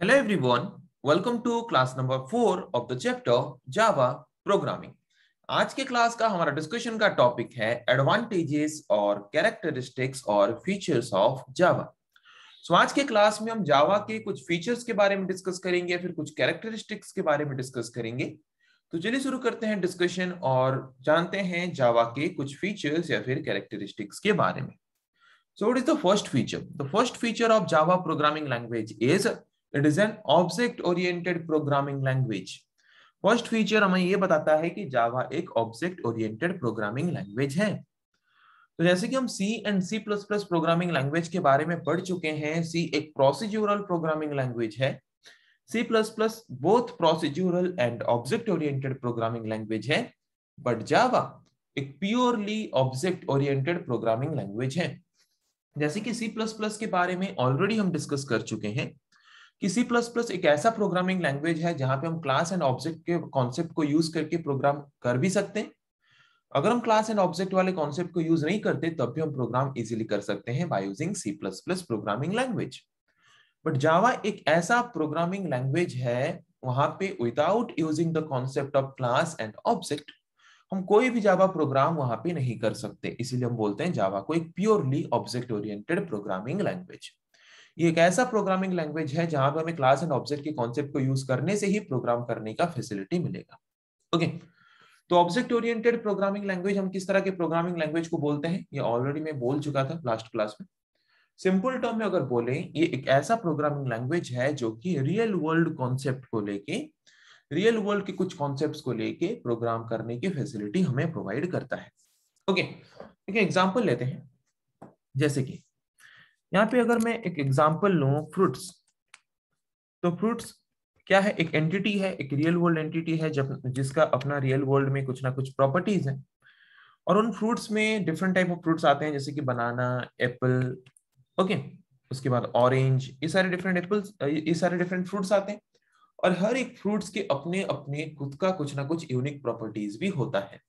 Hello everyone, welcome to class number 4 of the chapter Java Programming. आज के class का हमारा डिस्कशन का टॉपिक है एडवांटेजेस और कैरेक्टरिस्टिक्स और फीचर्स ऑफ जावा सो आज के क्लास में हम जावा के कुछ फीचर्स के बारे में डिस्कस करेंगे फिर कुछ कैरेक्टरिस्टिक्स के बारे में डिस्कस करेंगे तो चलिए शुरू करते हैं डिस्कशन और जानते हैं जावा के कुछ फीचर्स या फिर कैरेक्टरिस्टिक्स के बारे में so what is the first feature the first feature of Java programming language is it is an object oriented programming language first feature हमें ये बताता है कि जावा एक ऑब्जेक्ट ओरिएंटेड प्रोग्रामिंग लैंग्वेज है तो जैसे कि हम C and C plus plus programming language के बारे में पढ़ चुके हैं सी एक प्रोसीज्यूरल प्रोग्रामिंग लैंग्वेज है C plus plus both procedural and object oriented programming language है बट जावा एक purely object oriented programming language है जैसे कि सी प्लस प्लस के बारे में ऑलरेडी हम डिस्कस कर चुके हैं कि सी प्लस प्लस एक ऐसा प्रोग्रामिंग लैंग्वेज है जहां पे हम क्लास एंड ऑब्जेक्ट के कॉन्सेप्ट को यूज करके प्रोग्राम कर भी सकते हैं अगर हम क्लास एंड ऑब्जेक्ट वाले कॉन्सेप्ट को यूज नहीं करते तब भी हम प्रोग्राम इजीली कर सकते हैं by using C plus plus programming language but Java एक ऐसा प्रोग्रामिंग लैंग्वेज है वहां पे without using the concept of class and object हम कोई भी जावा प्रोग्राम वहां पे नहीं कर सकते इसीलिए हम बोलते हैं जावा को एक purely object oriented programming language ये एक ऐसा प्रोग्रामिंग लैंग्वेज है जहां पर हमें क्लास एंड ऑब्जेक्ट के कॉन्सेप्ट को यूज करने से ही प्रोग्राम करने का फैसिलिटी मिलेगा ओके okay. तो ऑब्जेक्ट ओरिएंटेड प्रोग्रामिंग लैंग्वेज हम किस तरह के प्रोग्रामिंग लैंग्वेज को बोलते हैं ये ऑलरेडी मैं बोल चुका था लास्ट क्लास में सिंपल टर्म में अगर बोले ये एक ऐसा प्रोग्रामिंग लैंग्वेज है जो कि रियल वर्ल्ड कॉन्सेप्ट को लेके रियल वर्ल्ड के कुछ कॉन्सेप्ट को लेके प्रोग्राम करने की फैसिलिटी हमें प्रोवाइड करता है ओके एग्जाम्पल लेते हैं जैसे कि यहाँ पे अगर मैं एक एग्जाम्पल लू फ्रूट्स तो फ्रूट्स क्या है एक एंटिटी है एक रियल वर्ल्ड एंटिटी है जब जिसका अपना रियल वर्ल्ड में कुछ ना कुछ प्रॉपर्टीज है और उन फ्रूट्स में डिफरेंट टाइप ऑफ फ्रूट्स आते हैं जैसे कि बनाना एप्पल ओके उसके बाद ऑरेंज ये सारे डिफरेंट एप्पल्स ये सारे डिफरेंट फ्रूट्स आते हैं और हर एक फ्रूट्स के अपने अपने खुद का कुछ ना कुछ यूनिक प्रॉपर्टीज भी होता है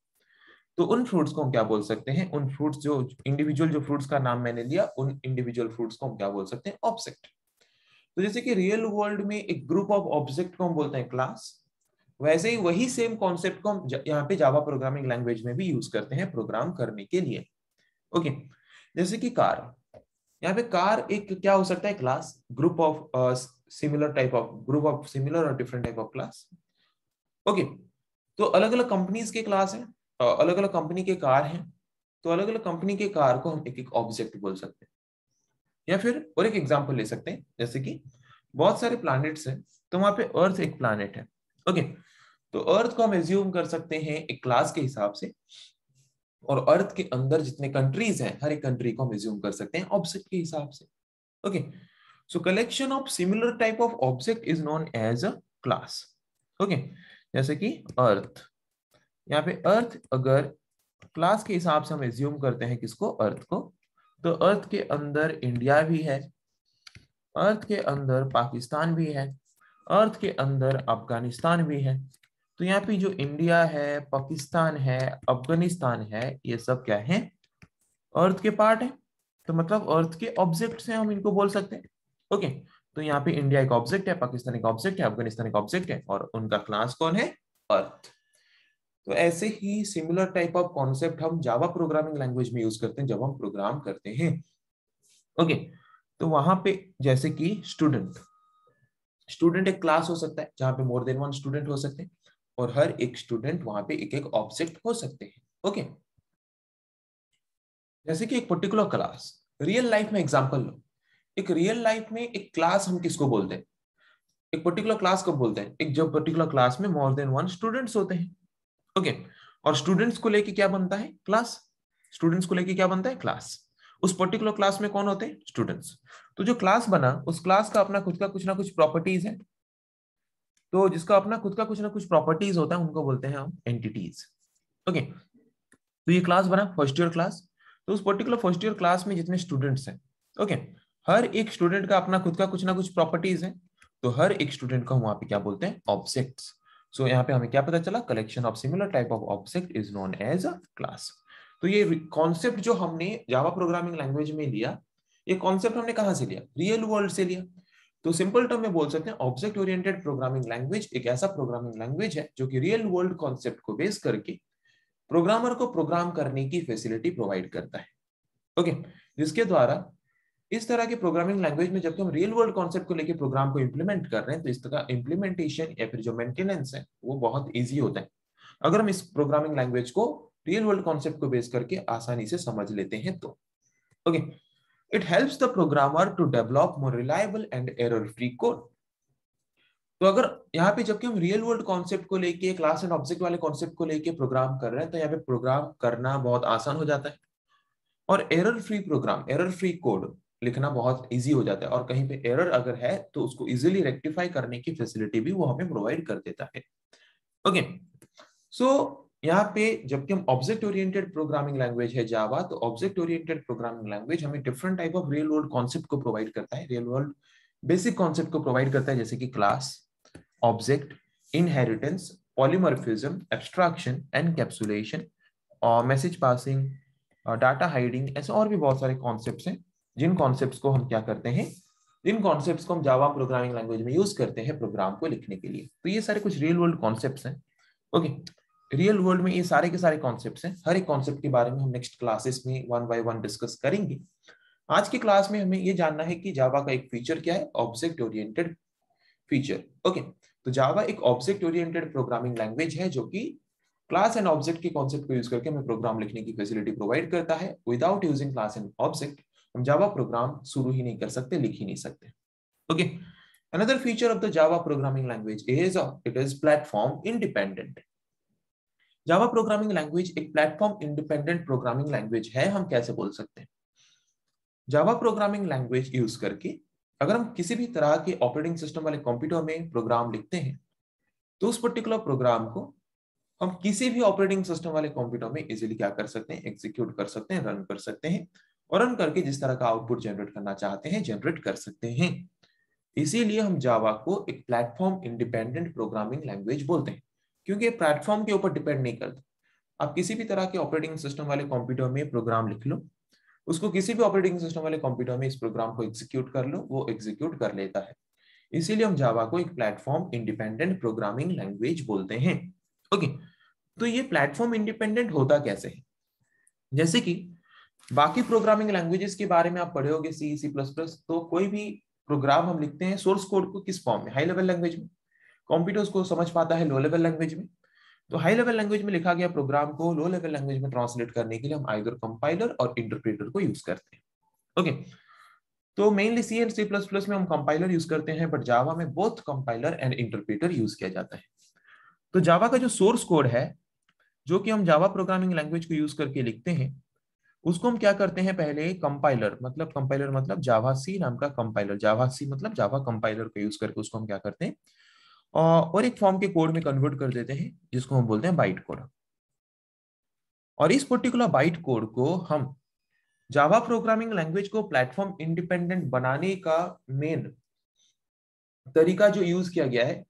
तो उन फ्रूट्स को हम क्या बोल सकते हैं उन फ्रूट्स जो इंडिविजुअल जो फ्रूट्स का नाम मैंने लिया उन इंडिविजुअल फ्रूट्स को हम क्या बोल सकते हैं ऑब्जेक्ट तो जैसे कि रियल वर्ल्ड में एक ग्रुप ऑफ ऑब्जेक्ट को हम बोलते हैं क्लास वैसे ही वही सेम कॉन्सेप्ट को हम यहाँ पे जावा प्रोग्रामिंग लैंग्वेज में भी यूज करते हैं प्रोग्राम करने के लिए ओके जैसे कि कार यहाँ पे कार एक क्या हो सकता है class group of similar type of group of similar और different type of class okay तो अलग अलग कंपनीज के क्लास है अलग अलग कंपनी के कार हैं तो अलग अलग कंपनी के कार को हम एक एक ऑब्जेक्ट बोल सकते हैं या फिर और एक एग्जाम्पल ले सकते हैं जैसे कि बहुत सारे प्लानिट्स हैं तो वहां पे अर्थ एक प्लानिट है ओके तो अर्थ को हम एज्यूम कर सकते हैं एक क्लास के हिसाब से और अर्थ के अंदर जितने कंट्रीज हैं हर एक कंट्री को हम एज्यूम कर सकते हैं ऑब्जेक्ट के हिसाब से okay so collection of similar type of object is known as a class okay जैसे कि अर्थ यहाँ पे अर्थ अगर क्लास के हिसाब से हम एज्यूम करते हैं किसको अर्थ को तो अर्थ के अंदर इंडिया भी है अर्थ के अंदर पाकिस्तान भी है अर्थ के अंदर अफगानिस्तान भी है तो यहाँ पे जो इंडिया है पाकिस्तान है अफगानिस्तान है ये सब क्या है अर्थ के पार्ट है तो मतलब अर्थ के ऑब्जेक्ट हैं हम इनको बोल सकते हैं ओके तो यहाँ पे इंडिया एक ऑब्जेक्ट है पाकिस्तान एक ऑब्जेक्ट है अफगानिस्तान एक ऑब्जेक्ट है और उनका क्लास कौन है अर्थ तो ऐसे ही सिमिलर टाइप ऑफ कॉन्सेप्ट हम जावा प्रोग्रामिंग लैंग्वेज में यूज करते हैं जब हम प्रोग्राम करते हैं ओके okay, तो वहां पे जैसे कि स्टूडेंट स्टूडेंट एक क्लास हो सकता है जहां पे मोर देन वन स्टूडेंट हो सकते हैं और हर एक स्टूडेंट वहां पे एक एक ऑब्जेक्ट हो सकते हैं ओके okay. जैसे कि एक पर्टिकुलर क्लास रियल लाइफ में एग्जाम्पल लो एक रियल लाइफ में एक क्लास हम किसको बोलते हैं एक पर्टिकुलर क्लास को बोलते हैं एक जब पर्टिकुलर क्लास में मोर देन वन स्टूडेंट्स होते हैं ओके और स्टूडेंट्स को लेके क्या बनता है क्लास स्टूडेंट्स को लेके क्या बनता है क्लास उस पर्टिकुलर क्लास में कौन होते हैं स्टूडेंट्स तो जो क्लास बना उस क्लास का अपना खुद का कुछ ना कुछ प्रॉपर्टीज है तो जिसका अपना खुद का कुछ ना कुछ प्रॉपर्टीज होता है उनको बोलते हैं हम एंटिटीज ओके तो ये क्लास बना फर्स्ट ईयर क्लास तो उस पर्टिकुलर फर्स्ट ईयर क्लास में जितने स्टूडेंट्स हैं ओके हर एक स्टूडेंट का अपना खुद का कुछ ना कुछ प्रॉपर्टीज है तो हर एक स्टूडेंट को हम वहां पे क्या बोलते हैं ऑब्जेक्ट्स सो so, यहाँ पे हमें क्या पता चला collection of similar type of object is known as a class तो ये कॉन्सेप्ट जो हमने जावा प्रोग्रामिंग लैंग्वेज में लिया ये कॉन्सेप्ट हमने कहा से लिया रियल वर्ल्ड से लिया तो सिंपल टर्म में बोल सकते हैं ऑब्जेक्ट ओरिएंटेड प्रोग्रामिंग लैंग्वेज एक ऐसा प्रोग्रामिंग लैंग्वेज है जो कि रियल वर्ल्ड कॉन्सेप्ट को बेस करके प्रोग्रामर को प्रोग्राम करने की फैसिलिटी प्रोवाइड करता है ओके okay, जिसके द्वारा इस तरह के प्रोग्रामिंग लैंग्वेज में जबकि हम रियल वर्ल्ड कॉन्सेप्ट को लेकर प्रोग्राम को इम्प्लीमेंट कर रहे हैं तो इस तरह इम्प्लीमेंटेशन या फिर जो मेंटेनेंस है वो बहुत ईजी होता है अगर हम इस प्रोग्रामिंग लैंग्वेज को रियल वर्ल्ड कॉन्सेप्ट को बेस करके आसानी से समझ लेते हैं तो okay it helps the programmer to develop more reliable and error free code तो अगर यहाँ पे जबकि हम रियल वर्ल्ड कॉन्सेप्ट को लेके क्लास एंड ऑब्जेक्ट वाले कॉन्सेप्ट को लेके प्रोग्राम कर रहे हैं तो यहाँ पे प्रोग्राम करना बहुत आसान हो जाता है और error free program error free code लिखना बहुत इजी हो जाता है और कहीं पे एरर अगर है तो उसको इजीली रेक्टिफाई करने की फैसिलिटी भी वो हमें प्रोवाइड कर देता है ओके सो यहाँ पे जबकि हम ऑब्जेक्ट ओरिएंटेड प्रोग्रामिंग लैंग्वेज है जावा तो ऑब्जेक्ट ओरिएंटेड प्रोग्रामिंग लैंग्वेज हमें different type of real world concept को प्रोवाइड करता है रियल वर्ल्ड बेसिक कॉन्सेप्ट को प्रोवाइड करता है जैसे कि class object inheritance polymorphism abstraction and encapsulation message passing data hiding ऐसे और भी बहुत सारे कॉन्सेप्ट हैं जिन कॉन्सेप्ट को हम क्या करते हैं इन कॉन्सेप्ट को हम जावा प्रोग्रामिंग लैंग्वेज में यूज करते हैं प्रोग्राम को लिखने के लिए तो ये सारे कुछ रियल वर्ल्ड कॉन्सेप्ट हैं ओके रियल वर्ल्ड में ये सारे के सारे कॉन्सेप्ट हैं हर एक कॉन्सेप्ट के बारे में हम नेक्स्ट क्लासेस में वन बाय वन डिस्कस करेंगे आज की क्लास में हमें ये जानना है कि जावा का एक फीचर क्या है ऑब्जेक्ट ओरिएंटेड फीचर ओके तो जावा एक ऑब्जेक्ट ओरिएंटेड प्रोग्रामिंग लैंग्वेज है जो कि क्लास एंड ऑब्जेक्ट के कॉन्सेप्ट को यूज करके हमें प्रोग्राम लिखने की फैसिलिटी प्रोवाइड करता है without using class and object हम जावा प्रोग्राम शुरू ही नहीं कर सकते लिख ही नहीं सकते okay another feature of the Java programming language is it is platform independent Java programming language एक प्लेटफॉर्म इंडिपेंडेंट प्रोग्रामिंग लैंग्वेज है हम कैसे बोल सकते हैं जावा प्रोग्रामिंग लैंग्वेज यूज करके अगर हम किसी भी तरह के ऑपरेटिंग सिस्टम वाले कंप्यूटर में प्रोग्राम लिखते हैं तो उस पर्टिकुलर प्रोग्राम को हम किसी भी ऑपरेटिंग सिस्टम वाले कंप्यूटर में इजीली क्या कर सकते हैं एग्जीक्यूट कर सकते हैं रन कर सकते हैं और रन करके जिस तरह का आउटपुट जनरेट करना चाहते हैं जनरेट कर सकते हैं इसीलिए हम जावा को एक प्लेटफॉर्म इंडिपेंडेंट प्रोग्रामिंग लैंग्वेज बोलते हैं क्योंकि प्लेटफॉर्म के ऊपर डिपेंड नहीं करता आप किसी भी तरह के ऑपरेटिंग सिस्टम वाले कंप्यूटर में प्रोग्राम लिख लो उसको किसी भी ऑपरेटिंग सिस्टम वाले कंप्यूटर में इस प्रोग्राम को एग्जीक्यूट कर लो वो एग्जीक्यूट कर लेता है इसीलिए हम जावा को एक प्लेटफॉर्म इंडिपेंडेंट प्रोग्रामिंग लैंग्वेज बोलते हैं ओके तो ये प्लेटफॉर्म इंडिपेंडेंट होता कैसे है जैसे कि बाकी प्रोग्रामिंग लैंग्वेजेस के बारे में आप पढ़े सी सी प्लस प्लस तो कोई भी प्रोग्राम हम लिखते हैं सोर्स कोड को किस फॉर्म में हाई लेवल लैंग्वेज में कंप्यूटर्स को समझ पाता है लो लेवल लैंग्वेज में तो हाई लेवल लैंग्वेज में लिखा गया प्रोग्राम को लो लेवल लैंग्वेज में ट्रांसलेट करने के लिए हम आइदर कंपाइलर और इंटरप्रेटर को यूज करते हैं ओके तो mainly C and C plus plus में हम कंपाइलर यूज करते हैं बट जावा में both compiler and interpreter use किया जाता है तो जावा का जो सोर्स कोड है जो कि हम जावा प्रोग्रामिंग लैंग्वेज को यूज करके लिखते हैं उसको हम क्या करते हैं पहले कंपाइलर मतलब कंपाइलर मतलब जावा सी नाम का कंपाइलर जावा सी मतलब जावा कंपाइलर को यूज करके उसको हम क्या करते हैं और एक फॉर्म के कोड में कन्वर्ट कर देते हैं जिसको हम बोलते हैं बाइट कोड और इस पर्टिकुलर बाइट कोड को हम जावा प्रोग्रामिंग लैंग्वेज को प्लेटफॉर्म इंडिपेंडेंट बनाने का मेन तरीका जो यूज किया गया है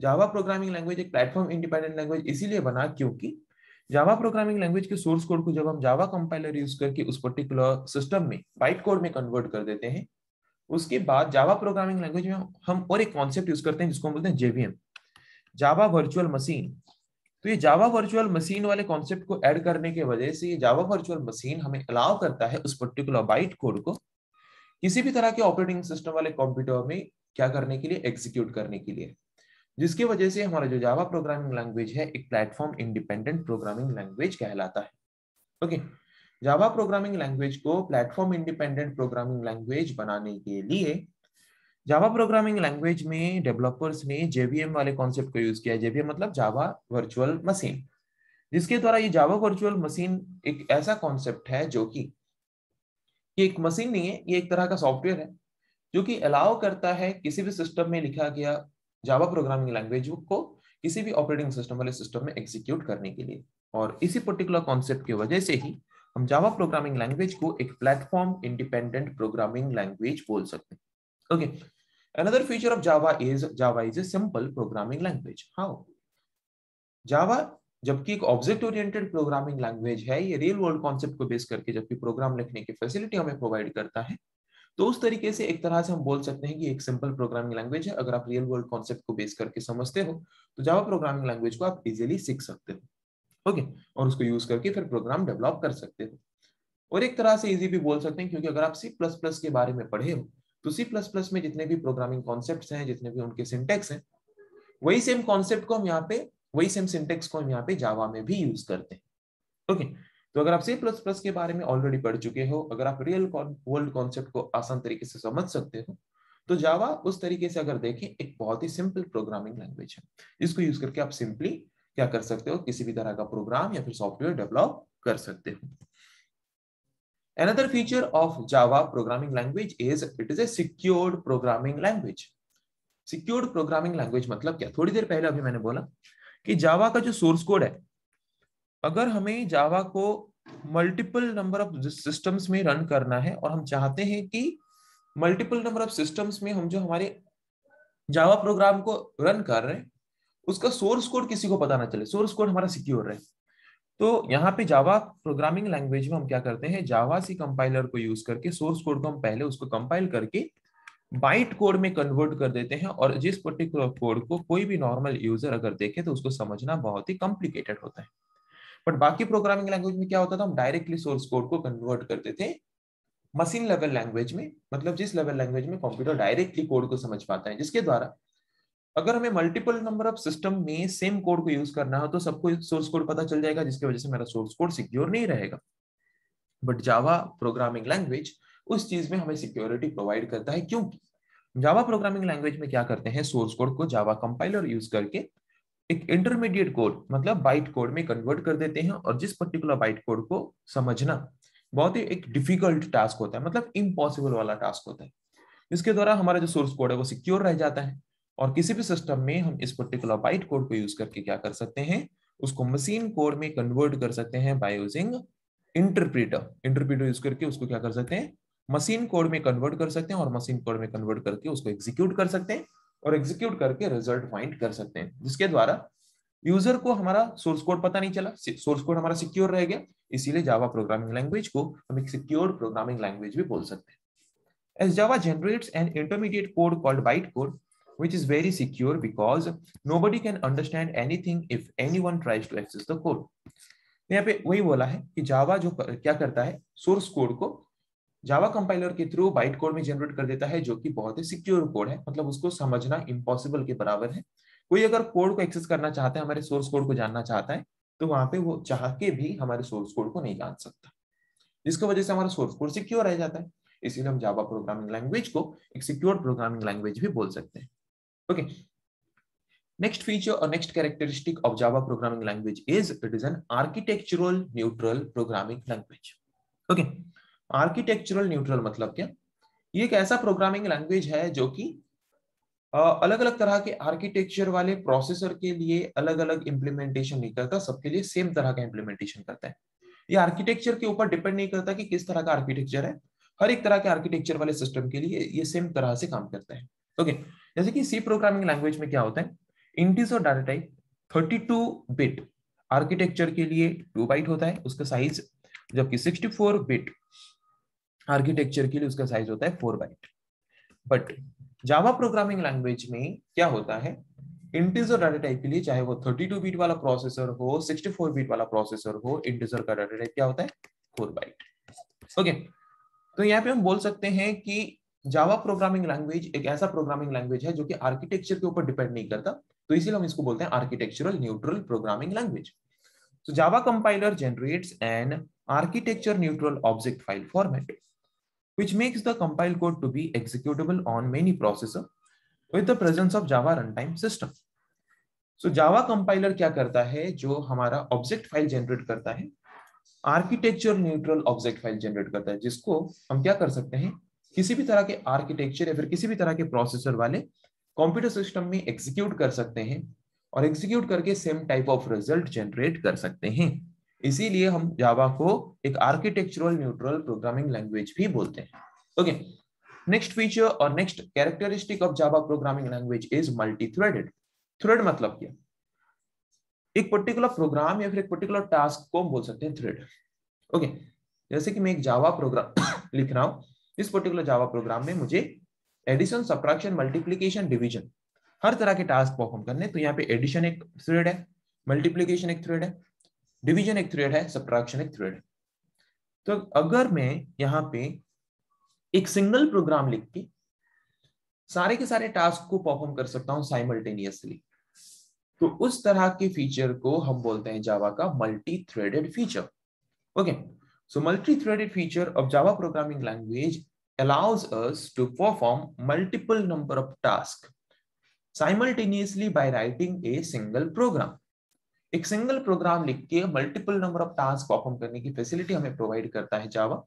जावा प्रोग्रामिंग लैंग्वेज एक प्लेटफॉर्म इंडिपेंडेंट लैंग्वेज इसीलिए बना क्योंकि जावा प्रोग्रामिंग लैंग्वेज के सोर्स कोड को जब हम जावा कंपाइलर यूज करके उस पर्टिकुलर सिस्टम में बाइट कोड में कन्वर्ट कर देते हैं उसके बाद जावा प्रोग्रामिंग लैंग्वेज में हम और एक कॉन्सेप्ट यूज करते हैं जिसको हम बोलते हैं जेवीएम जावा वर्चुअल मशीन तो ये जावा वर्चुअल मशीन वाले कॉन्सेप्ट को ऐड करने के वजह से ये जावा वर्चुअल मशीन हमें अलाउ करता है उस पर्टिकुलर बाइट कोड को किसी भी तरह के ऑपरेटिंग सिस्टम वाले कंप्यूटर में क्या करने के लिए एग्जीक्यूट करने के लिए जिसकी वजह से हमारा जो जावा प्रोग्रामिंग लैंग्वेज है एक प्लेटफॉर्म इंडिपेंडेंट प्रोग्रामिंग लैंग्वेज कहलाता है ओके जावा प्रोग्रामिंग लैंग्वेज को प्लेटफॉर्म इंडिपेंडेंट प्रोग्रामिंग लैंग्वेज बनाने के लिए जावा प्रोग्रामिंग लैंग्वेज में डेवलपर्स ने जेवीएम वाले कॉन्सेप्ट को यूज किया जेवीएम मतलब जावा वर्चुअल मशीन जिसके द्वारा ये जावा वर्चुअल मशीन एक ऐसा कॉन्सेप्ट है जो कि एक मशीन नहीं है ये एक तरह का सॉफ्टवेयर है जो कि अलाउ करता है किसी भी सिस्टम में लिखा गया जावा प्रोग्रामिंग लैंग्वेज को किसी भी ऑपरेटिंग सिस्टम वाले सिस्टम में एग्जीक्यूट करने के लिए और इसी पर्टिकुलर कॉन्सेप्ट की वजह से ही हम जावा प्रोग्रामिंग लैंग्वेज को एक प्लेटफॉर्म इंडिपेंडेंट प्रोग्रामिंग लैंग्वेज बोल सकते हैं okay another feature of java is java is a simple programming language how java जबकि एक ऑब्जेक्ट ओरिएंटेड प्रोग्रामिंग लैंग्वेज है ये रियल वर्ल्ड कॉन्सेप्ट को बेस करके जबकि प्रोग्राम लिखने की फैसिलिटी हमें प्रोवाइड करता है तो उस तरीके से एक तरह से हम बोल सकते हैं कि एक सिंपल प्रोग्रामिंग लैंग्वेज है अगर आप रियल वर्ल्ड कॉन्सेप्ट को बेस करके समझते हो तो जावा प्रोग्रामिंग लैंग्वेज को आप इजिली सीख सकते हो ओके और उसको यूज करके फिर प्रोग्राम डेवलप कर सकते हो और एक तरह से इजी भी बोल सकते हैं क्योंकि अगर आप सी प्लस प्लस के बारे में पढ़े हो तो सी प्लस प्लस में जितने भी प्रोग्रामिंग कॉन्सेप्ट हैं जितने भी उनके सिंटेक्स हैं वही सेम कॉन्सेप्ट को हम यहाँ पे वही सेम सिंटेक्स को हम यहाँ पे जावा में भी यूज करते हैं ओके okay. तो अगर आप सी प्लस प्लस के बारे में ऑलरेडी पढ़ चुके हो अगर आप रियल वर्ल्ड कॉन्सेप्ट को आसान तरीके से समझ सकते हो तो जावा उस तरीके से अगर देखें एक बहुत ही सिंपल प्रोग्रामिंग लैंग्वेज है इसको यूज करके आप सिंपली क्या कर सकते हो किसी भी तरह का प्रोग्राम या फिर सॉफ्टवेयर डेवलप कर सकते हो another feature of Java programming language is it is a secured programming language secured programming language मतलब क्या थोड़ी देर पहले अभी मैंने बोला कि जावा का जो सोर्स कोड है अगर हमें जावा को मल्टीपल नंबर ऑफ सिस्टम्स में रन करना है और हम चाहते हैं कि मल्टीपल नंबर ऑफ सिस्टम्स में हम जो हमारे जावा प्रोग्राम को रन कर रहे हैं उसका सोर्स कोड किसी को पता ना चले सोर्स कोड हमारा सिक्योर रहे तो यहाँ पे जावा प्रोग्रामिंग लैंग्वेज में हम क्या करते हैं जावा सी कंपाइलर को यूज करके सोर्स कोड को हम पहले उसको कंपाइल करके बाइट कोड में कन्वर्ट कर देते हैं और जिस पर्टिकुलर कोड को कोई भी नॉर्मल यूजर अगर देखे तो उसको समझना बहुत ही कॉम्प्लिकेटेड होता है बट बाकी प्रोग्रामिंग लैंग्वेज में क्या होता था हम डायरेक्टली सोर्स कोड को कन्वर्ट करते थे मशीन लेवल लैंग्वेज में मतलब जिस लेवल लैंग्वेज में कंप्यूटर डायरेक्टली कोड को समझ पाता है जिसके द्वारा अगर हमें मल्टीपल नंबर ऑफ सिस्टम में सेम कोड को यूज करना हो तो सबको सोर्स कोड पता चल जाएगा जिसकी वजह से मेरा सोर्स कोड सिक्योर नहीं रहेगा बट जावा प्रोग्रामिंग लैंग्वेज उस चीज में हमें सिक्योरिटी प्रोवाइड करता है क्योंकि जावा प्रोग्रामिंग लैंग्वेज में क्या करते हैं सोर्स कोड को जावा कंपाइलर यूज करके एक इंटरमीडिएट कोड मतलब बाइट कोड में कन्वर्ट कर देते हैं और जिस पर्टिकुलर बाइट कोड को समझना बहुत ही एक डिफिकल्ट टास्क होता है मतलब इम्पॉसिबल वाला टास्क होता है इसके द्वारा हमारा जो सोर्स कोड है वो सिक्योर रह जाता है और किसी भी सिस्टम में हम इस पर्टिकुलर बाइट कोड को यूज करके क्या कर सकते हैं उसको मशीन कोड में कन्वर्ट कर सकते हैं by using interpreter interpreter use करके उसको क्या कर सकते हैं मशीन कोड में कन्वर्ट कर सकते हैं और मशीन कोड में कन्वर्ट करके उसको एग्जीक्यूट कर सकते हैं और एग्जीक्यूट करके रिजल्ट फाइंड कर सकते हैं जिसके द्वारा यूजर को हमारा सोर्स कोड पता नहीं चला सोर्स कोड हमारा सिक्योर रह गया इसीलिए जावा प्रोग्रामिंग लैंग्वेज को हम एक सिक्योर प्रोग्रामिंग लैंग्वेज भी बोल सकते हैं as Java generates an intermediate code called byte code which is which is very secure because nobody can understand if anyone tries to access the code यहाँ पे वही बोला है कि जावा जो कर, क्या करता है सोर्स कोड को जावा कंपाइलर के थ्रू बाइट कोड में जनरेट कर देता है जो कि बहुत ही सिक्योर कोड है मतलब उसको समझना इम्पॉसिबल के बराबर है कोई अगर कोड को एक्सेस करना चाहता है हमारे सोर्स कोड को जानना चाहता है तो वहां पे वो चाह के भी हमारे सोर्स कोड को नहीं जान सकता जिसकी वजह से हमारा सोर्स कोड सिक्योर रह जाता है इसीलिए हम जावा प्रोग्रामिंग लैंग्वेज को एक सिक्योर प्रोग्रामिंग लैंग्वेज भी बोल सकते हैं ओके नेक्स्ट फीचर और next characteristic of Java programming language is it is an architectural neutral programming language okay okay. Architectural neutral मतलब क्या ये एक ऐसा प्रोग्रामिंग लैंग्वेज है जो कि अलग अलग तरह के आर्किटेक्चर वाले प्रोसेसर के लिए अलग अलग इम्प्लीमेंटेशन नहीं करता सबके लिए सेम तरह का इम्प्लीमेंटेशन करता है ये आर्किटेक्चर के ऊपर डिपेंड नहीं करता कि किस तरह का आर्किटेक्चर है हर एक तरह के आर्किटेक्चर वाले सिस्टम के लिए ये सेम तरह से काम करता है ओके जैसे कि सी प्रोग्रामिंग लैंग्वेज में क्या होता है इंटीज और data type thirty two bit architecture के लिए टू बाइट होता है उसका साइज जबकि सिक्सटी फोर बिट आर्किटेक्चर के लिए उसका साइज होता है four byte but Java programming language में क्या होता है इंटीजर डाटा टाइप के लिए चाहे वो 32 बीट वाला प्रोसेसर हो 64 बीट वाला प्रोसेसर हो इंटीजर का डाटा टाइप क्या होता है फोर बाइट ओके तो यहाँ पे हम बोल सकते हैं कि जावा प्रोग्रामिंग लैंग्वेज एक ऐसा प्रोग्रामिंग लैंग्वेज है जो कि आर्किटेक्चर के ऊपर डिपेंड नहीं करता तो इसीलिए हम इसको बोलते हैं आर्किटेक्चरल न्यूट्रल प्रोग्रामिंग लैंग्वेज तो Java compiler generates an architecture neutral object file format which makes the compile code to be executable on many processor with the presence of Java runtime system. So Java compiler kya karta hai jo hamara object file generate karta hai architecture neutral object file generate करता है जिसको हम क्या कर सकते हैं किसी भी तरह के आर्किटेक्चर या फिर किसी भी तरह के प्रोसेसर वाले कंप्यूटर सिस्टम में एग्जीक्यूट कर सकते हैं और एग्जीक्यूट करके same type of result generate कर सकते हैं इसीलिए हम जावा को एक आर्किटेक्चरल न्यूट्रल प्रोग्रामिंग लैंग्वेज भी बोलते हैं ओके नेक्स्ट फीचर और next characteristic of Java programming language is multi threaded thread मतलब क्या एक पर्टिकुलर प्रोग्राम या फिर एक पर्टिकुलर टास्क को हम बोल सकते हैं थ्रेड ओके okay. जैसे कि मैं एक जावा प्रोग्राम लिख रहा हूं इस पर्टिकुलर जावा प्रोग्राम में मुझे एडिशन सब्ट्रैक्शन मल्टीप्लीकेशन डिवीजन हर तरह के टास्क परफॉर्म करने तो यहाँ पे एडिशन एक थ्रेड है मल्टीप्लीकेशन एक थ्रेड है डिवीजन एक थ्रेड है सब्ट्रैक्शन एक थ्रेड है तो अगर मैं यहाँ पे एक सिंगल प्रोग्राम लिख के सारे के सारे टास्क को परफॉर्म कर सकता हूँ साइमल्टेनियसली तो उस तरह के फीचर को हम बोलते हैं जावा का multi threaded feature okay so multi threaded feature of Java programming language allows us to perform multiple number of task simultaneously by writing a single program एक सिंगल प्रोग्राम लिख के multiple number of task perform करने की facility हमें provide करता है जावा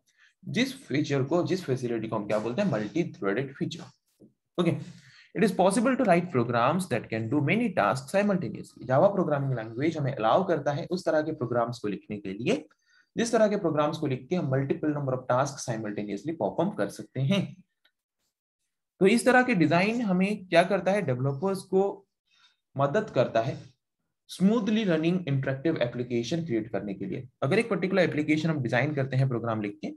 जिस feature को जिस फैसिलिटी को हम क्या बोलते हैं multi threaded feature okay it is possible to write programs that can do many task simultaneously Java programming language हमें अलाउ करता है उस तरह के प्रोग्राम्स को लिखने के लिए जिस तरह के प्रोग्राम्स को लिख के हम multiple number of task simultaneously perform कर सकते हैं तो इस तरह के डिजाइन हमें क्या करता है डेवलपर्स को मदद करता है smoothly running interactive application create करने के लिए अगर एक पर्टिकुलर एप्लीकेशन हम डिजाइन करते हैं प्रोग्राम लिख के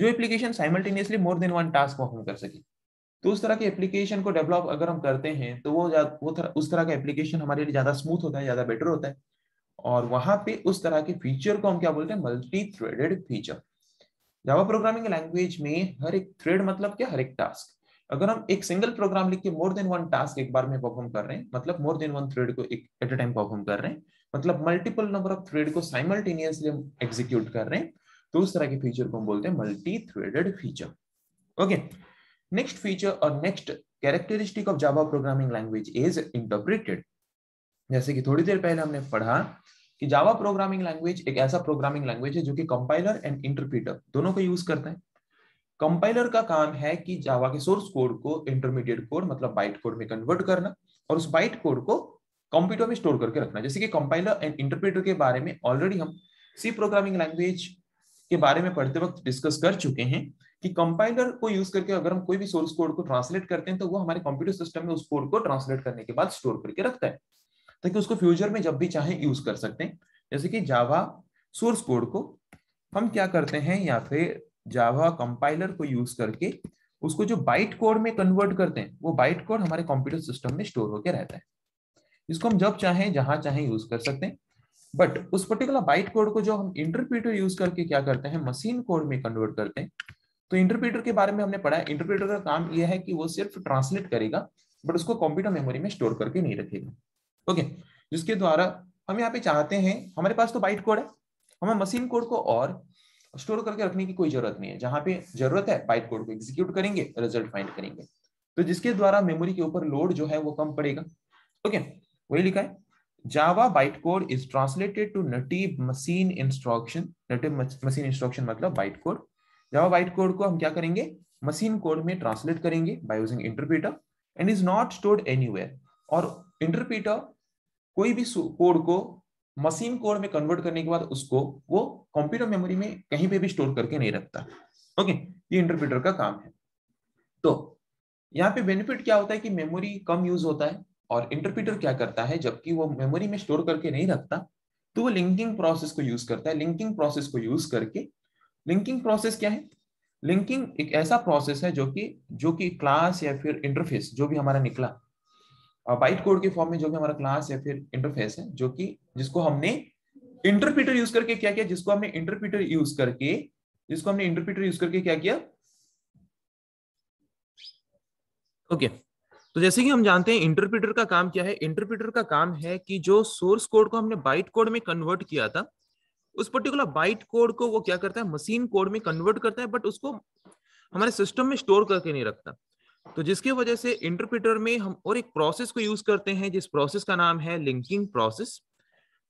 जो application simultaneously more than one task perform कर सके तो उस तरह के एप्लीकेशन को डेवलप अगर हम करते हैं तो वो वो तर, उस तरह का एप्लीकेशन हमारे लिए ज्यादा स्मूथ होता है ज्यादा बेटर होता है और वहां पे उस तरह के फीचर को हम क्या बोलते हैं multi threaded feature Java programming language में हर एक थ्रेड मतलब क्या हर एक टास्क अगर हम एक सिंगल प्रोग्राम लिख के मोर देन वन टास्क एक बार में परफॉर्म कर रहे हैं मतलब मोर देन वन थ्रेड को एक एट ए टाइम परफॉर्म कर रहे हैं मतलब मल्टीपल नंबर ऑफ थ्रेड को साइमल्टेनियसली हम एग्जीक्यूट कर रहे हैं तो उस तरह के फीचर को हम बोलते हैं multi threaded feature okay next feature और next characteristic of Java programming language is interpreted जैसे कि थोड़ी देर पहले हमने पढ़ा कि जावा प्रोग्रामिंग लैंग्वेज एक ऐसा प्रोग्रामिंग लैंग्वेज है जो कि कंपाइलर एंड इंटरप्रीटर दोनों को यूज करता है कंपाइलर का काम है कि जावा के सोर्स कोड को इंटरमीडिएट कोड मतलब बाइट कोड में कन्वर्ट करना और उस बाइट कोड को कंप्यूटर में स्टोर करके रखना जैसे कि कंपाइलर एंड इंटरप्रेटर के बारे में ऑलरेडी हम सी प्रोग्रामिंग लैंग्वेज के बारे में पढ़ते वक्त डिस्कस कर चुके हैं कि कंपाइलर को यूज करके अगर हम कोई भी सोर्स कोड को ट्रांसलेट करते हैं तो वो हमारे कंप्यूटर सिस्टम में उस कोड को ट्रांसलेट करने के बाद स्टोर करके रखता है ताकि उसको फ्यूचर में जब भी चाहे यूज कर सकते हैं जैसे कि जावा सोर्स कोड को हम क्या करते हैं या फिर जावा कंपाइलर को यूज करके उसको जो बाइट कोड में कन्वर्ट करते हैं वो बाइट कोड हमारे कंप्यूटर सिस्टम में स्टोर होकर रहता है इसको हम जब चाहें जहां चाहें यूज कर सकते हैं बट उस पर्टिकुलर बाइट कोड को जो हम इंटरप्रीटर यूज करके क्या करते हैं मशीन कोड में कन्वर्ट करते हैं तो इंटरप्रीटर के बारे में हमने पढ़ा है इंटरप्रीटर का काम यह है कि वो सिर्फ ट्रांसलेट करेगा बट उसको कंप्यूटर मेमोरी में स्टोर करके नहीं रखेगा ओके जिसके द्वारा हम यहाँ पे चाहते हैं हमारे पास तो बाइट कोड है हमें मशीन कोड को और स्टोर करके रखने की कोई जरूरत नहीं है जहां पे जरूरत है बाइट कोड को एग्जीक्यूट करेंगे रिजल्ट फाइंड करेंगे तो जिसके द्वारा मेमोरी के ऊपर लोड जो है वो कम पड़ेगा ओके वही लिखा है Java byte code is translated to native machine instruction native machine instruction मतलब byte code Java byte code को हम क्या करेंगे मशीन कोड में ट्रांसलेट करेंगे by using interpreter and is not stored anywhere और इंटरप्रेटर कोई भी कोड को मशीन कोड में कन्वर्ट करने के बाद उसको वो कंप्यूटर मेमोरी में कहीं पे भी स्टोर करके नहीं रखता ओके ये इंटरप्रेटर का काम है तो यहाँ पे बेनिफिट क्या होता है कि मेमोरी कम यूज होता है और इंटरप्रेटर क्या करता है जबकि वो मेमोरी में स्टोर करके नहीं रखता तो वो लिंकिंग प्रोसेस को यूज करता है लिंकिंग प्रोसेस को यूज करके लिंकिंग प्रोसेस क्या है लिंकिंग एक ऐसा प्रोसेस है जो कि जो कि क्लास या फिर इंटरफेस जो भी हमारा निकला बाइट कोड के फॉर्म में जो भी हमारा क्लास या फिर इंटरफेस है जो कि जिसको हमने इंटरप्रीटर यूज करके क्या किया जिसको हमने इंटरप्रीटर यूज करके जिसको हमने इंटरप्रीटर यूज करके क्या किया ओके okay. तो जैसे कि हम जानते हैं इंटरप्रीटर का काम क्या है इंटरप्रीटर का काम है कि जो सोर्स कोड को हमने बाइट कोड में कन्वर्ट किया था उस पर्टिकुलर बाइट कोड को वो क्या करता है मशीन कोड में कन्वर्ट करता है बट उसको हमारे सिस्टम में स्टोर करके नहीं रखता तो जिसकी वजह से इंटरप्रिटर में हम और एक प्रोसेस को यूज करते हैं जिस प्रोसेस का नाम है लिंकिंग प्रोसेस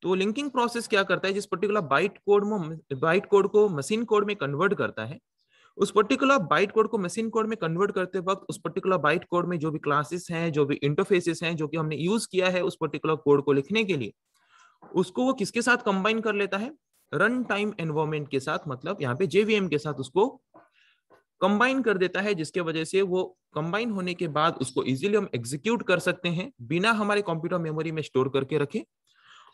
तो लिंकिंग प्रोसेस क्या करता है जिस पर्टिकुलर बाइट कोड में बाइट कोड को मशीन कोड में कन्वर्ट करता है उस पर्टिकुलर बाइट कोड को मशीन कोड में कन्वर्ट करते वक्त उस पर्टिकुलर बाइट कोड में जो भी क्लासेस हैं जो भी इंटरफेसेस हैं जो कि हमने यूज किया है उस पर्टिकुलर कोड को लिखने के लिए उसको वो किसके साथ कंबाइन कर लेता है रन टाइम एनवायरमेंट के साथ मतलब यहाँ पे जेवीएम के साथ उसको कंबाइन कर देता है जिसके वजह से वो कंबाइन होने के बाद उसको इजीली हम एग्जीक्यूट कर सकते हैं बिना हमारे कंप्यूटर मेमोरी में स्टोर करके रखे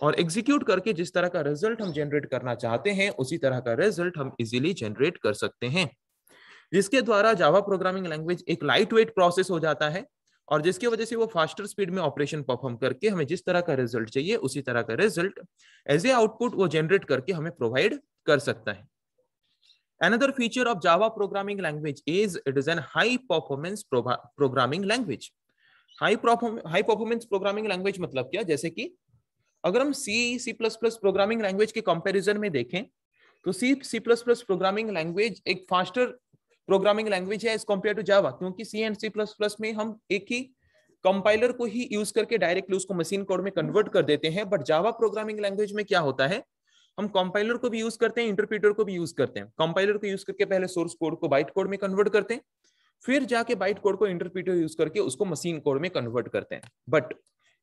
और एग्जीक्यूट करके जिस तरह का रिजल्ट हम जनरेट करना चाहते हैं उसी तरह का रिजल्ट हम इजिली जनरेट कर सकते हैं जिसके द्वारा जावा प्रोग्रामिंग लैंग्वेज एक लाइट वेट प्रोसेस हो जाता है और जिसकी वजह से वो फास्टर स्पीड में ऑपरेशन परफॉर्म करके हमें जिस तरह का रिजल्ट चाहिए उसी तरह का रिजल्ट एज ए आउटपुट वो जनरेट करके हमें प्रोवाइड कर सकता है Another feature of Java programming language is it is an high performance pro programming language. High, perform high performance programming language matlab kya jaise ki agar hum C, C++ programming language ke comparison mein dekhe to C, C++ programming language ek faster programming language hai as compared to java kyunki C and C++ mein hum ek hi compiler को ही use करके directly उसको machine code में convert कर देते हैं but Java programming language में क्या होता है हम कंपाइलर को भी यूज करते हैं इंटरप्रीटर को भी यूज करते हैं कंपाइलर को यूज करके पहले सोर्स कोड को बाइट कोड में कन्वर्ट करते हैं फिर जाके बाइट कोड को इंटरप्रीटर यूज करके उसको मशीन कोड में कन्वर्ट करते हैं बट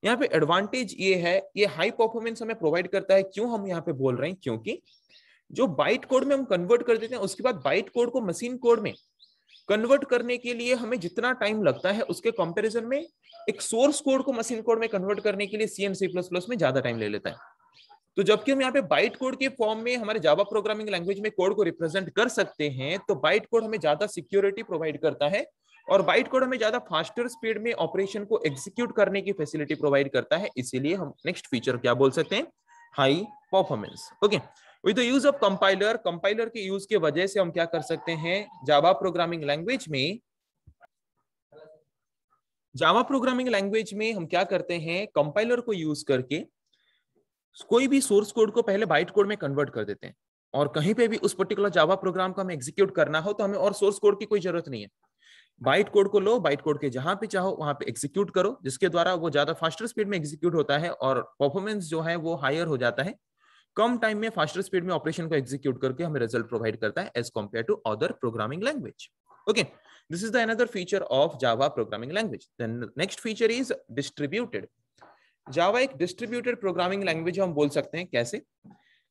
यहाँ पे एडवांटेज ये है ये हाई परफॉर्मेंस हमें प्रोवाइड करता है क्यों हम यहाँ पे बोल रहे हैं क्योंकि जो बाइट कोड में हम कन्वर्ट कर देते हैं उसके बाद बाइट कोड को मशीन कोड में कन्वर्ट करने के लिए हमें जितना टाइम लगता है उसके कंपैरिजन में एक सोर्स कोड को मशीन कोड में कन्वर्ट करने के लिए C and C plus plus में ज्यादा टाइम ले लेता है तो जबकि हम यहाँ पे बाइट कोड के फॉर्म में हमारे जावा प्रोग्रामिंग लैंग्वेज में कोड को रिप्रेजेंट कर सकते हैं तो बाइट कोड हमें ज्यादा सिक्योरिटी प्रोवाइड करता है और बाइट कोड हमें ज्यादा फास्टर स्पीड में ऑपरेशन को एग्जीक्यूट करने की फैसिलिटी प्रोवाइड करता है इसीलिए हम नेक्स्ट फीचर क्या बोल सकते हैं high performance okay with the use of compiler compiler के यूज के वजह से हम क्या कर सकते हैं जावा प्रोग्रामिंग लैंग्वेज में जावा प्रोग्रामिंग लैंग्वेज में हम क्या करते हैं कंपाइलर को यूज करके कोई भी सोर्स कोड को पहले बाइट कोड में कन्वर्ट कर देते हैं और कहीं पे भी उस पर्टिकुलर जावा प्रोग्राम को हमें एग्जीक्यूट करना हो तो हमें और सोर्स कोड की कोई जरूरत नहीं है बाइट कोड को लो बाइट कोड के जहां पे चाहो वहां पे एग्जीक्यूट करो जिसके द्वारा वो ज्यादा फास्टर स्पीड में एग्जीक्यूट होता है और परफॉर्मेंस जो है वो हायर हो जाता है कम टाइम में फास्टर स्पीड में ऑपरेशन को एग्जीक्यूट करके हमें रिजल्ट प्रोवाइड करता है as compare to other programming language okay this is the another feature of Java programming language next feature is distributed Java एक डिस्ट्रीब्यूटेड प्रोग्रामिंग लैंग्वेज हम बोल सकते हैं कैसे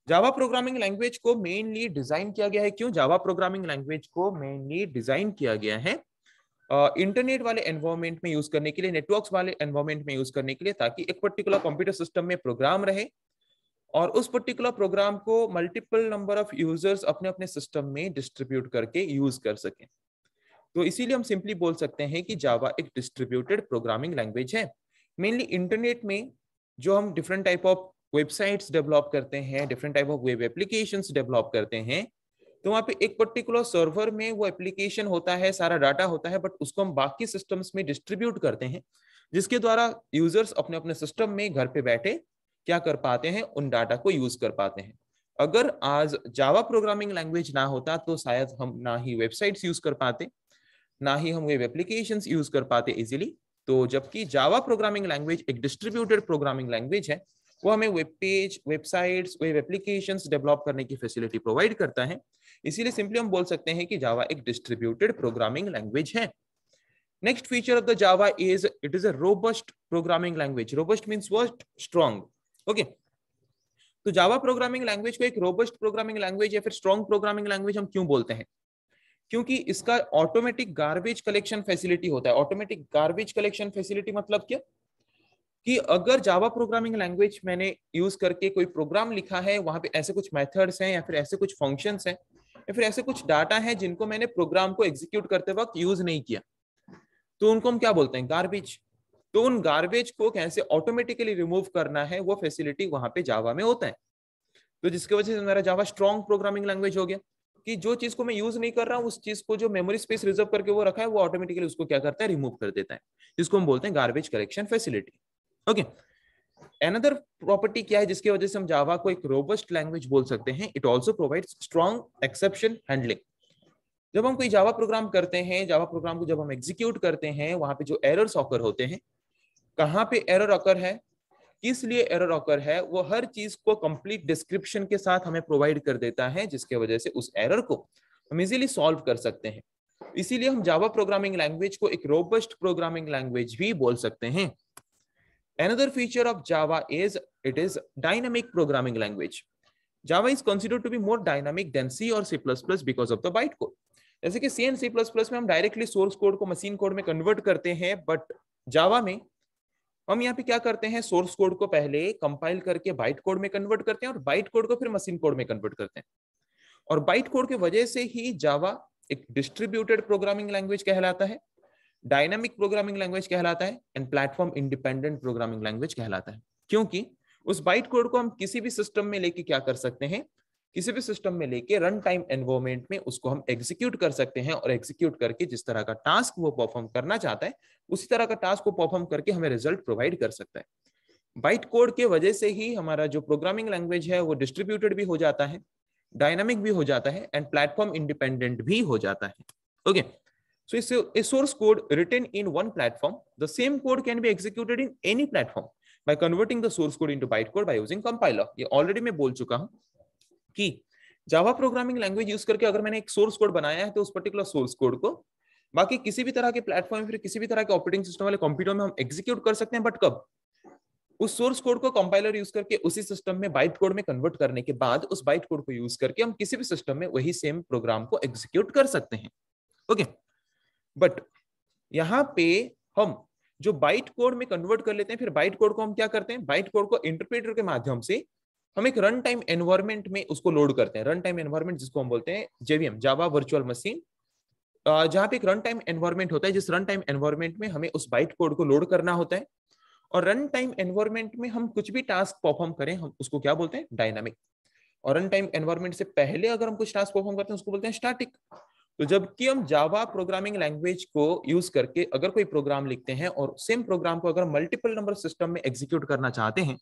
जावा प्रोग्रामिंग लैंग्वेज को मेनली डिजाइन किया गया है क्यों जावा प्रोग्रामिंग लैंग्वेज को मेनली डिजाइन किया गया है इंटरनेट uh, वाले एनवायरमेंट में यूज करने के लिए नेटवर्क्स वाले एनवायरमेंट में यूज करने के लिए ताकि एक पर्टिकुलर कंप्यूटर सिस्टम में प्रोग्राम रहे और उस पर्टिकुलर प्रोग्राम को मल्टीपल नंबर ऑफ यूजर्स अपने अपने सिस्टम में डिस्ट्रीब्यूट करके यूज कर सकें तो इसीलिए हम सिंपली बोल सकते हैं कि जावा एक डिस्ट्रीब्यूटेड प्रोग्रामिंग लैंग्वेज है मेनली इंटरनेट में जो हम different type of websites develop करते हैं different type of web applications develop करते हैं तो वहाँ पे एक पर्टिकुलर सर्वर में वो एप्लीकेशन होता है सारा डाटा होता है बट उसको हम बाकी सिस्टम्स में डिस्ट्रीब्यूट करते हैं जिसके द्वारा यूजर्स अपने अपने सिस्टम में घर पे बैठे क्या कर पाते हैं उन डाटा को यूज कर पाते हैं अगर आज जावा प्रोग्रामिंग लैंग्वेज ना होता तो शायद हम ना ही वेबसाइट्स यूज कर पाते ना ही हम वेब एप्लीकेशन यूज कर पाते इजिली तो जबकि जावा प्रोग्रामिंग लैंग्वेज एक डिस्ट्रीब्यूटेड प्रोग्रामिंग लैंग्वेज है वो हमें web page websites web application develop करने की फैसिलिटी प्रोवाइड करता है इसीलिए सिंपली हम बोल सकते हैं कि जावा एक डिस्ट्रीब्यूटेड प्रोग्रामिंग लैंग्वेज है next feature of the Java is it is a robust programming language robust means worst strong okay तो जावा प्रोग्रामिंग लैंग्वेज को एक रोबस्ट प्रोग्रामिंग लैंग्वेज या फिर स्ट्रॉन्ग प्रोग्रामिंग लैंग्वेज हम क्यों बोलते हैं क्योंकि इसका ऑटोमेटिक गार्बेज कलेक्शन फैसिलिटी होता है ऑटोमेटिक गार्बेज कलेक्शन फैसिलिटी मतलब क्या कि अगर जावा प्रोग्रामिंग लैंग्वेज मैंने यूज करके कोई प्रोग्राम लिखा है वहां पे ऐसे कुछ मेथड्स हैं या फिर ऐसे कुछ फंक्शंस हैं या फिर ऐसे कुछ डाटा है जिनको मैंने प्रोग्राम को एग्जीक्यूट करते वक्त यूज नहीं किया तो उनको हम क्या बोलते हैं गार्बेज तो उन गार्बेज को कैसे ऑटोमेटिकली रिमूव करना है वो फैसिलिटी वहां पे जावा में होता है तो जिसकी वजह से मेरा जावा स्ट्रॉन्ग प्रोग्रामिंग लैंग्वेज हो गया कि जो चीज को मैं यूज नहीं कर रहा हूँ उस चीज को जो मेमोरी स्पेस रिजर्व करके वो रखा है वो ऑटोमेटिकली उसको क्या करता है रिमूव कर देता है जिसको हम बोलते हैं garbage collection facility okay another property क्या है जिसकी वजह से हम जावा को एक रोबस्ट लैंग्वेज बोल सकते हैं it also provide strong exception handling जब हम कोई जावा प्रोग्राम करते हैं जावा प्रोग्राम को जब हम एग्जीक्यूट करते हैं वहां पे जो एरर्स ऑकर होते हैं कहाँ पे एरर ऑकर है किस लिए एरर ऑकर है वो हर चीज को कंप्लीट डिस्क्रिप्शन के साथ हमें प्रोवाइड कर देता है जिसके वजह से उस एरर को हम इजीली सॉल्व कर सकते हैं इसीलिए हम जावा प्रोग्रामिंग लैंग्वेज को एक रोबस्ट प्रोग्रामिंग लैंग्वेज भी बोल सकते हैं another feature of Java is it is dynamic programming language Java is language to be more dynamic than C और C plus plus because of the byte code जैसे कि C and C plus plus में हम directly source code को machine code में convert करते हैं but Java में हम यहाँ पे क्या करते हैं सोर्स कोड को पहले कंपाइल करके बाइट कोड में कन्वर्ट करते हैं और बाइट कोड को फिर मशीन कोड में कन्वर्ट करते हैं और बाइट कोड के वजह से ही जावा एक डिस्ट्रीब्यूटेड प्रोग्रामिंग लैंग्वेज कहलाता है डायनामिक प्रोग्रामिंग लैंग्वेज कहलाता है and platform independent programming language कहलाता है क्योंकि उस बाइट कोड को हम किसी भी सिस्टम में लेके क्या कर सकते हैं किसी भी सिस्टम में लेके रन टाइम एनवायरमेंट में उसको हम एग्जीक्यूट कर सकते हैं और एग्जीक्यूट करके जिस तरह का टास्क वो परफॉर्म करना चाहता है उसी तरह का टास्क को परफॉर्म करके हमें रिजल्ट प्रोवाइड कर सकता है बाइट कोड के वजह से ही हमारा जो प्रोग्रामिंग लैंग्वेज है वो डिस्ट्रीब्यूटेड भी हो जाता है डायनामिक भी हो जाता है एंड प्लेटफॉर्म इंडिपेंडेंट भी हो जाता है ओके सो इस source code written in one platform the same code can be executed in any platform by converting the source code into byte code by using compiler ये already मैं बोल चुका हूँ कि जावा प्रोग्रामिंग लैंग्वेज यूज करके अगर मैंने एक सोर्स कोड बनाया है तो उस पर्टिकुलर सोर्स कोड को बाकी किसी भी तरह के प्लेटफॉर्म फिर किसी भी तरह के ऑपरेटिंग सिस्टम वाले कंप्यूटर में हम एग्जीक्यूट कर सकते हैं बट कब उस सोर्स कोड को कंपाइलर यूज करके उसी सिस्टम में बाइट कोड में कन्वर्ट करने के बाद उस बाइट कोड को यूज करके हम किसी भी सिस्टम में वही सेम प्रोग्राम को एग्जीक्यूट कर सकते हैं ओके बट यहाँ पे हम जो बाइट कोड में कन्वर्ट कर लेते हैं फिर बाइट कोड को हम क्या करते हैं बाइट कोड को इंटरप्रेटर के माध्यम से हम एक रन टाइम एनवायरमेंट में उसको लोड करते हैं रन टाइम एनवायरमेंट जिसको हम बोलते हैं जेवीएम जावा वर्चुअल मशीन जहां पे एक रन टाइम एनवायरमेंट होता है जिस रन टाइम एनवायरमेंट में हमें उस बाइट कोड को लोड करना होता है और रन टाइम एनवायरमेंट में हम कुछ भी टास्क परफॉर्म करें हम उसको क्या बोलते हैं डायनामिक और रन टाइम एनवायरमेंट से पहले अगर हम कुछ टास्क परफॉर्म करते हैं उसको बोलते हैं स्टैटिक तो जबकि हम जावा प्रोग्रामिंग लैंग्वेज को यूज करके अगर कोई प्रोग्राम लिखते हैं और सेम प्रोग्राम को अगर मल्टीपल नंबर सिस्टम में एग्जीक्यूट करना चाहते हैं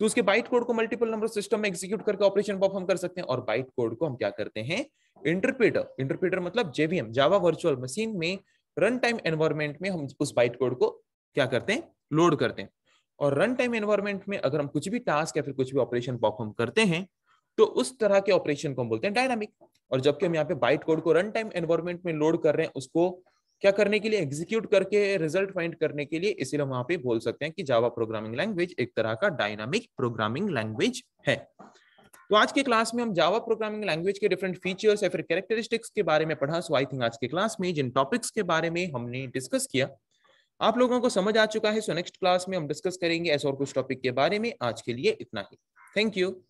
तो उसके बाइट कोड को मल्टीपल नंबर सिस्टम में एग्जीक्यूट करके ऑपरेशन परफॉर्म कर सकते हैं और बाइट कोड को हम क्या करते हैं इंटरप्रेटर इंटरप्रेटर मतलब जेवीएम जावा वर्चुअल मशीन में रन टाइम एनवायरमेंट में हम उस बाइट कोड को क्या करते हैं लोड करते हैं और रन टाइम एनवायरमेंट में अगर हम कुछ भी टास्क या फिर कुछ भी ऑपरेशन परफॉर्म करते हैं तो उस तरह के ऑपरेशन को हम बोलते हैं डायनामिक और जबकि हम यहाँ पे बाइट कोड को रन टाइम एनवायरमेंट में लोड कर रहे हैं उसको क्या करने के लिए एग्जीक्यूट करके रिजल्ट फाइंड करने के लिए इसीलिए हम वहां पे बोल सकते हैं कि जावा प्रोग्रामिंग लैंग्वेज एक तरह का डायनामिक प्रोग्रामिंग लैंग्वेज है तो आज के क्लास में हम जावा प्रोग्रामिंग लैंग्वेज के डिफरेंट फीचर्स या फिर कैरेक्टरिस्टिक्स के बारे में पढ़ा सो आई थिंक आज के क्लास में जिन टॉपिक्स के बारे में हमने डिस्कस किया आप लोगों को समझ आ चुका है सो नेक्स्ट क्लास में हम डिस्कस करेंगे ऐसे और कुछ टॉपिक के बारे में आज के लिए इतना ही थैंक यू